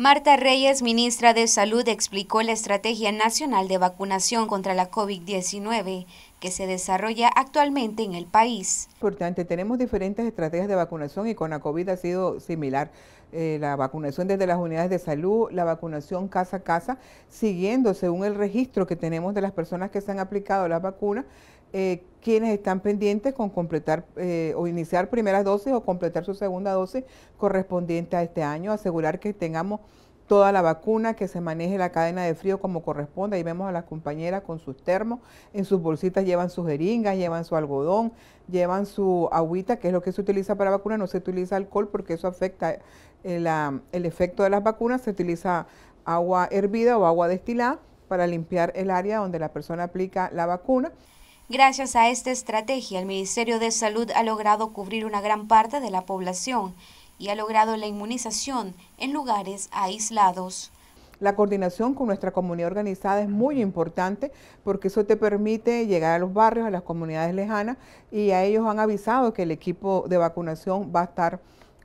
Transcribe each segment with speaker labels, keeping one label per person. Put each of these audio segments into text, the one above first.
Speaker 1: Marta Reyes, ministra de Salud, explicó la Estrategia Nacional de Vacunación contra la COVID-19 que se desarrolla actualmente en el país. Importante, tenemos
Speaker 2: diferentes estrategias de vacunación y con la COVID ha sido similar. Eh, la vacunación desde las unidades de salud, la vacunación casa a casa, siguiendo según el registro que tenemos de las personas que se han aplicado las vacunas, eh, quienes están pendientes con completar eh, o iniciar primeras dosis o completar su segunda dosis correspondiente a este año, asegurar que tengamos toda la vacuna, que se maneje la cadena de frío como corresponde. Ahí vemos a las compañeras con sus termos, en sus bolsitas llevan sus jeringas, llevan su algodón, llevan su agüita, que es lo que se utiliza para vacunas. no se utiliza alcohol porque eso afecta eh, el efecto de las vacunas, se utiliza agua hervida o agua destilada para limpiar el área donde la persona aplica la vacuna.
Speaker 1: Gracias a esta estrategia, el Ministerio de Salud ha logrado cubrir una gran parte de la población y ha logrado la inmunización en lugares aislados.
Speaker 2: La coordinación con nuestra comunidad organizada es muy importante porque eso te permite llegar a los barrios, a las comunidades lejanas y a ellos han avisado que el equipo de vacunación va a estar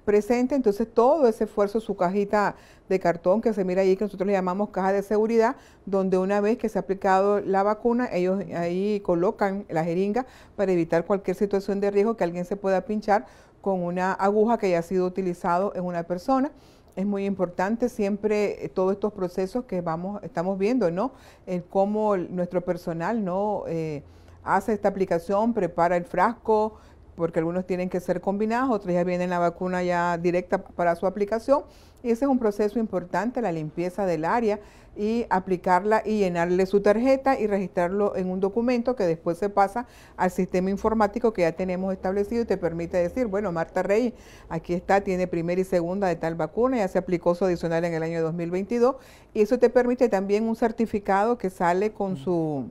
Speaker 2: presente, entonces todo ese esfuerzo, su cajita de cartón que se mira ahí, que nosotros le llamamos caja de seguridad, donde una vez que se ha aplicado la vacuna, ellos ahí colocan la jeringa para evitar cualquier situación de riesgo que alguien se pueda pinchar con una aguja que haya sido utilizado en una persona. Es muy importante siempre eh, todos estos procesos que vamos, estamos viendo, ¿no? El cómo nuestro personal no eh, hace esta aplicación, prepara el frasco, porque algunos tienen que ser combinados, otros ya vienen la vacuna ya directa para su aplicación. Y ese es un proceso importante, la limpieza del área y aplicarla y llenarle su tarjeta y registrarlo en un documento que después se pasa al sistema informático que ya tenemos establecido y te permite decir, bueno, Marta Rey, aquí está, tiene primera y segunda de tal vacuna, ya se aplicó su adicional en el año 2022 y eso te permite también un certificado que sale con su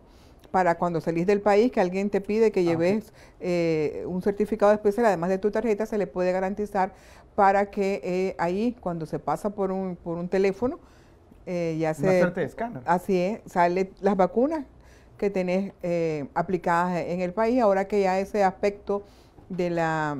Speaker 2: para cuando salís del país, que alguien te pide que ah, lleves eh, un certificado especial, además de tu tarjeta, se le puede garantizar para que eh, ahí, cuando se pasa por un, por un teléfono, eh, ya se... Así es, sale las vacunas que tenés aplicadas en el país, ahora que ya ese aspecto de la,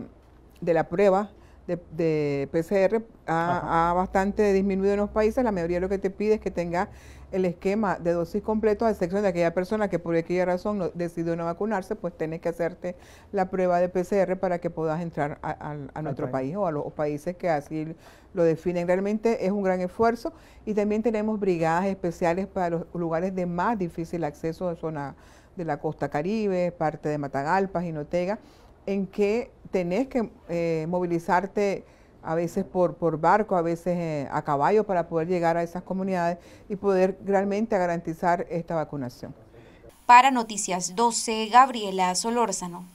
Speaker 2: de la prueba de, PCR ha, bastante disminuido en los países. La mayoría de lo que te pide es que tengas el esquema de dosis completo, a excepción de aquella persona que por aquella razón no, decidió no vacunarse, pues tienes que hacerte la prueba de PCR para que puedas entrar a, nuestro país. o a los países que así lo definen. Realmente es un gran esfuerzo y también tenemos brigadas especiales para los lugares de más difícil acceso de zona de la costa caribe, parte de Matagalpa, Notega en que tenés que eh, movilizarte a veces por, barco, a veces eh, a caballo para poder llegar a esas comunidades y poder realmente garantizar esta vacunación.
Speaker 1: Para Noticias 12, Gabriela Solórzano.